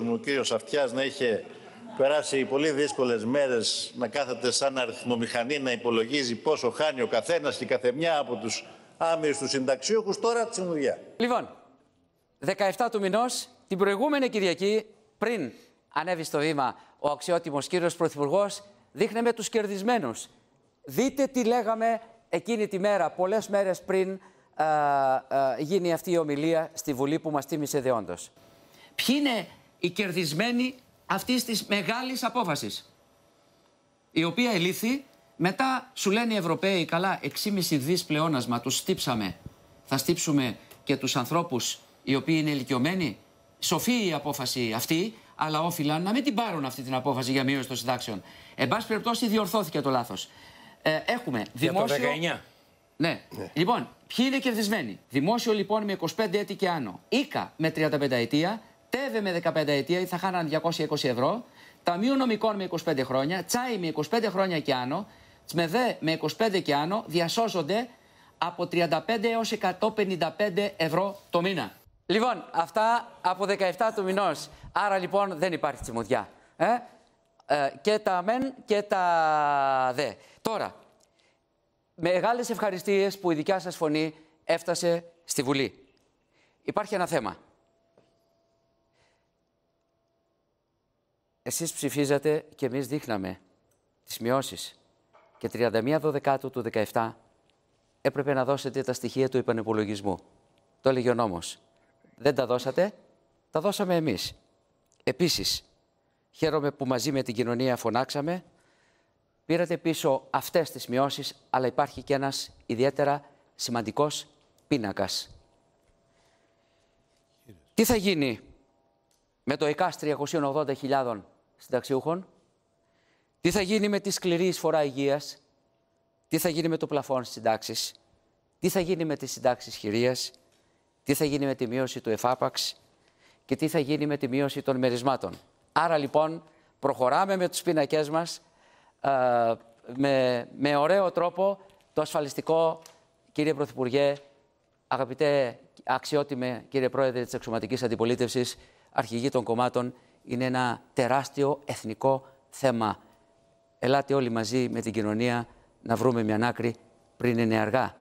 Ο κύριος Αυτιάς να είχε περάσει πολύ δύσκολες μέρες να κάθεται σαν αριθμομηχανή να υπολογίζει πόσο χάνει ο καθένας και καθεμιά από τους άμυρους λοιπόν, τους συνταξίουχους τώρα τη συμβουλιά. Λοιπόν, 17 του μηνός, την προηγούμενη Κυριακή, πριν ανέβει στο βήμα ο αξιότιμος κύριος Πρωθυπουργός, δείχνεμε τους κερδισμένους. Δείτε τι λέγαμε εκείνη τη μέρα, πολλές μέρες πριν α, ε, α, ε, γίνει αυτή η ομιλία στη Βουλή που μας τίμησε δεόντως. Ποιοι είναι οι κερδισμένοι αυτής της μεγάλης απόφασης. Η οποία ελήφθη μετά σου λένε οι Ευρωπαίοι, καλά, 6,5 δις πλεόνασμα, τους στύψαμε. Θα στύψουμε και τους ανθρώπους οι οποίοι είναι ηλικιωμένοι. Σοφή η απόφαση αυτή, αλλά όφυλα να μην την πάρουν αυτή την απόφαση για μείωση των συντάξεων. Εν πάση περιπτώσει, διορθώθηκε το λάθος. Ε, έχουμε δημόσιο. το 19. Ναι. ναι. Λοιπόν, ποιοι είναι κερδισμένοι. Δημόσιο λοιπόν με 25 έτη και άνω. Ήκα με 35 ετία. ΤΕΒΕ με 15 ετία θα χάναν 220 ευρώ, Ταμείο Νομικών με 25 χρόνια, Τσάι με 25 χρόνια και άνω, Τσμεδέ με 25 και άνω διασώζονται από 35 έως 155 ευρώ το μήνα. Λοιπόν, αυτά από 17 του μηνός. Άρα λοιπόν δεν υπάρχει τσιμουδιά. Ε? Ε, και τα μεν και τα δε. Τώρα, μεγάλες ευχαριστίες που η δικιά σας φωνή έφτασε στη Βουλή. Υπάρχει ένα θέμα. Εσείς ψηφίζατε και εμείς δείχναμε τις μειώσεις Και 31 Δοδεκάτου του 2017 έπρεπε να δώσετε τα στοιχεία του επανεπολογισμού. Το έλεγε ο νόμος. Δεν τα δώσατε, τα δώσαμε εμείς. Επίσης, χαίρομαι που μαζί με την κοινωνία φωνάξαμε, πήρατε πίσω αυτές τις μειώσεις, αλλά υπάρχει και ένας ιδιαίτερα σημαντικός πίνακας. Τι θα γίνει με το ΕΚΑΣ 380.000 συνταξιούχων, τι θα γίνει με τη σκληρή εισφορά υγείας, τι θα γίνει με το πλαφόν στις συντάξεις, τι θα γίνει με τις συντάξεις χειρίας, τι θα γίνει με τη μείωση του εφάπαξ και τι θα γίνει με τη μείωση των μερισμάτων. Άρα λοιπόν προχωράμε με τους πίνακές μας ε, με, με ωραίο τρόπο το ασφαλιστικό, κύριε Πρωθυπουργέ, αγαπητέ αξιότιμε κύριε Πρόεδρε της Εξωματικής Αντιπολίτευσης, αρχηγή των κομμάτων είναι ένα τεράστιο εθνικό θέμα. Ελάτε όλοι μαζί με την κοινωνία να βρούμε μια άκρη πριν είναι αργά.